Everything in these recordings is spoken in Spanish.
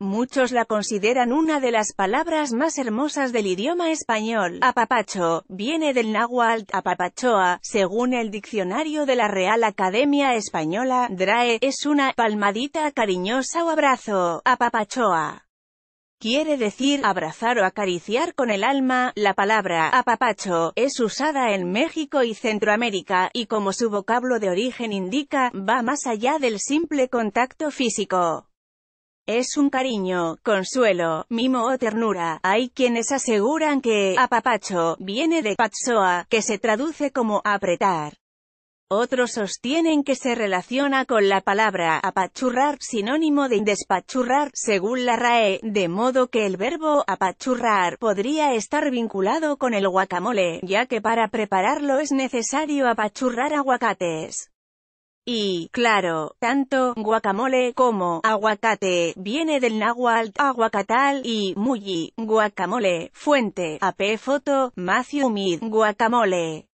Muchos la consideran una de las palabras más hermosas del idioma español. Apapacho, viene del náhuatl apapachoa, según el diccionario de la Real Academia Española, DRAE, es una palmadita cariñosa o abrazo, apapachoa. Quiere decir abrazar o acariciar con el alma, la palabra apapacho es usada en México y Centroamérica, y como su vocablo de origen indica, va más allá del simple contacto físico. Es un cariño, consuelo, mimo o ternura. Hay quienes aseguran que apapacho viene de patsoa, que se traduce como apretar. Otros sostienen que se relaciona con la palabra apachurrar, sinónimo de despachurrar, según la RAE, de modo que el verbo apachurrar podría estar vinculado con el guacamole, ya que para prepararlo es necesario apachurrar aguacates. Y, claro, tanto guacamole como aguacate viene del náhuatl aguacatal y muyi, guacamole, fuente, AP foto, Matthew Mid, guacamole.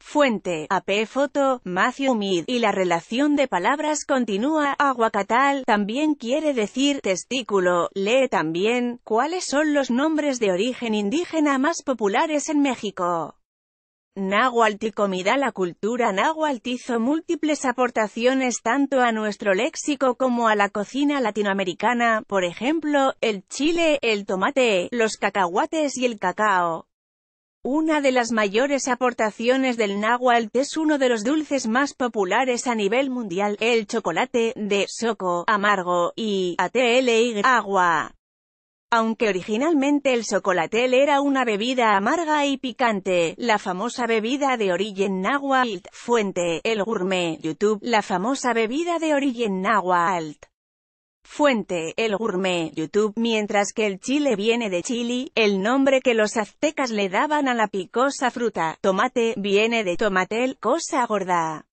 Fuente, AP foto, Matthew Mid, y la relación de palabras continúa, aguacatal, también quiere decir testículo, lee también, cuáles son los nombres de origen indígena más populares en México. Nahualti y La cultura náhuatl hizo múltiples aportaciones tanto a nuestro léxico como a la cocina latinoamericana, por ejemplo, el chile, el tomate, los cacahuates y el cacao. Una de las mayores aportaciones del náhuatl es uno de los dulces más populares a nivel mundial, el chocolate, de soco, amargo, y atl y agua. Aunque originalmente el chocolatel era una bebida amarga y picante, la famosa bebida de origen náhuatl, fuente, el gourmet, YouTube, la famosa bebida de origen náhuatl. Fuente, el gourmet, YouTube, mientras que el chile viene de chili, el nombre que los aztecas le daban a la picosa fruta, tomate, viene de tomatel, cosa gorda.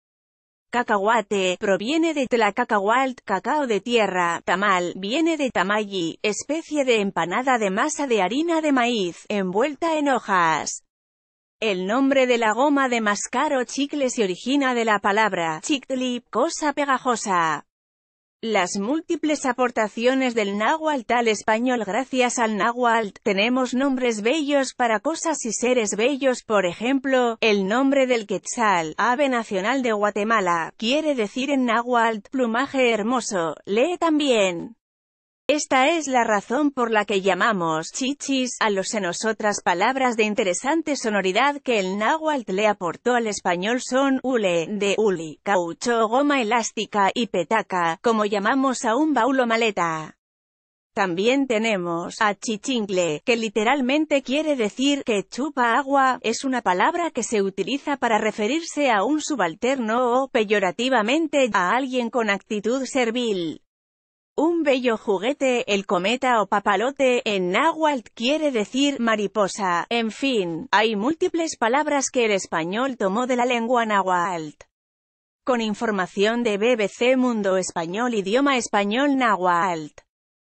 Cacahuate, proviene de tlacacahualt, cacao de tierra, tamal, viene de tamayi, especie de empanada de masa de harina de maíz, envuelta en hojas. El nombre de la goma de mascar o chicle se origina de la palabra, chicle, cosa pegajosa. Las múltiples aportaciones del náhuatl al español Gracias al náhuatl, tenemos nombres bellos para cosas y seres bellos, por ejemplo, el nombre del quetzal, ave nacional de Guatemala, quiere decir en náhuatl, plumaje hermoso, lee también. Esta es la razón por la que llamamos chichis a los en Otras palabras de interesante sonoridad que el náhuatl le aportó al español son ule, de uli, caucho, goma elástica y petaca, como llamamos a un baúl maleta. También tenemos a chichingle, que literalmente quiere decir que chupa agua, es una palabra que se utiliza para referirse a un subalterno o, peyorativamente, a alguien con actitud servil. Un bello juguete, el cometa o papalote, en náhuatl quiere decir mariposa, en fin, hay múltiples palabras que el español tomó de la lengua náhuatl. Con información de BBC Mundo Español Idioma Español Náhuatl